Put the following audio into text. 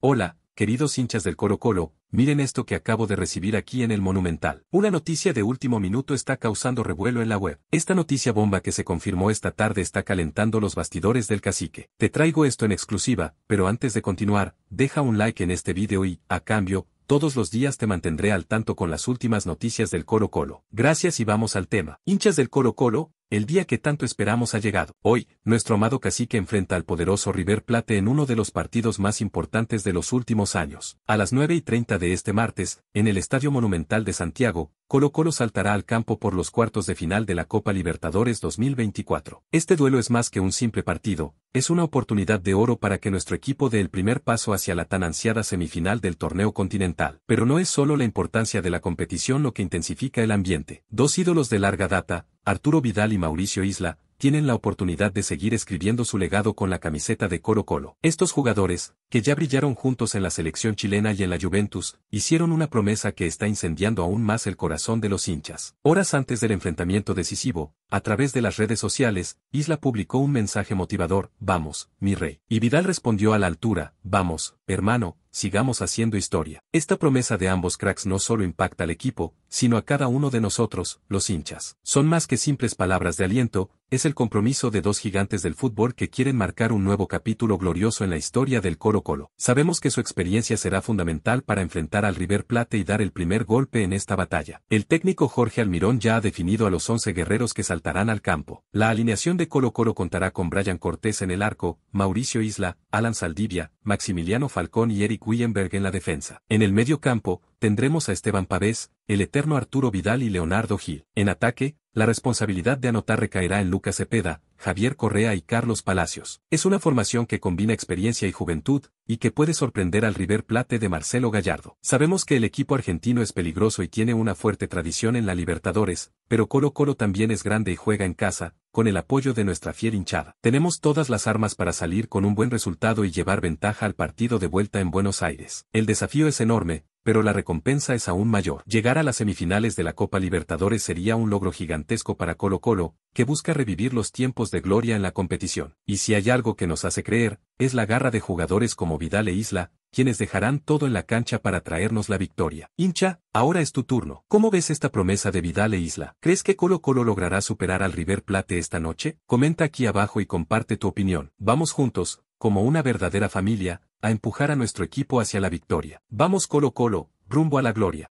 Hola, queridos hinchas del Coro Colo, miren esto que acabo de recibir aquí en el Monumental. Una noticia de último minuto está causando revuelo en la web. Esta noticia bomba que se confirmó esta tarde está calentando los bastidores del cacique. Te traigo esto en exclusiva, pero antes de continuar, deja un like en este video y, a cambio, todos los días te mantendré al tanto con las últimas noticias del Coro Colo. Gracias y vamos al tema. Hinchas del Coro Colo, el día que tanto esperamos ha llegado. Hoy, nuestro amado cacique enfrenta al poderoso River Plate en uno de los partidos más importantes de los últimos años. A las 9 y 30 de este martes, en el Estadio Monumental de Santiago, Colo Colo saltará al campo por los cuartos de final de la Copa Libertadores 2024. Este duelo es más que un simple partido, es una oportunidad de oro para que nuestro equipo dé el primer paso hacia la tan ansiada semifinal del torneo continental. Pero no es solo la importancia de la competición lo que intensifica el ambiente. Dos ídolos de larga data, Arturo Vidal y Mauricio Isla, tienen la oportunidad de seguir escribiendo su legado con la camiseta de Coro Colo. Estos jugadores, que ya brillaron juntos en la selección chilena y en la Juventus, hicieron una promesa que está incendiando aún más el corazón de los hinchas. Horas antes del enfrentamiento decisivo, a través de las redes sociales, Isla publicó un mensaje motivador, vamos, mi rey. Y Vidal respondió a la altura, vamos, hermano, sigamos haciendo historia. Esta promesa de ambos cracks no solo impacta al equipo, sino a cada uno de nosotros, los hinchas. Son más que simples palabras de aliento, es el compromiso de dos gigantes del fútbol que quieren marcar un nuevo capítulo glorioso en la historia del Colo Colo. Sabemos que su experiencia será fundamental para enfrentar al River Plate y dar el primer golpe en esta batalla. El técnico Jorge Almirón ya ha definido a los 11 guerreros que saltarán al campo. La alineación de Colo Colo contará con Brian Cortés en el arco, Mauricio Isla, Alan Saldivia, Maximiliano Falcón y Eric Williamberg en la defensa. En el medio campo, tendremos a Esteban Pavés, el eterno Arturo Vidal y Leonardo Gil. En ataque, la responsabilidad de anotar recaerá en Lucas Cepeda, Javier Correa y Carlos Palacios. Es una formación que combina experiencia y juventud, y que puede sorprender al River Plate de Marcelo Gallardo. Sabemos que el equipo argentino es peligroso y tiene una fuerte tradición en la Libertadores, pero Colo Colo también es grande y juega en casa, con el apoyo de nuestra fiel hinchada. Tenemos todas las armas para salir con un buen resultado y llevar ventaja al partido de vuelta en Buenos Aires. El desafío es enorme, pero la recompensa es aún mayor. Llegar a las semifinales de la Copa Libertadores sería un logro gigantesco para Colo Colo, que busca revivir los tiempos de gloria en la competición. Y si hay algo que nos hace creer, es la garra de jugadores como Vidal e Isla, quienes dejarán todo en la cancha para traernos la victoria. Hincha, ahora es tu turno. ¿Cómo ves esta promesa de Vidal e Isla? ¿Crees que Colo Colo logrará superar al River Plate esta noche? Comenta aquí abajo y comparte tu opinión. Vamos juntos, como una verdadera familia, a empujar a nuestro equipo hacia la victoria. Vamos Colo Colo, rumbo a la gloria.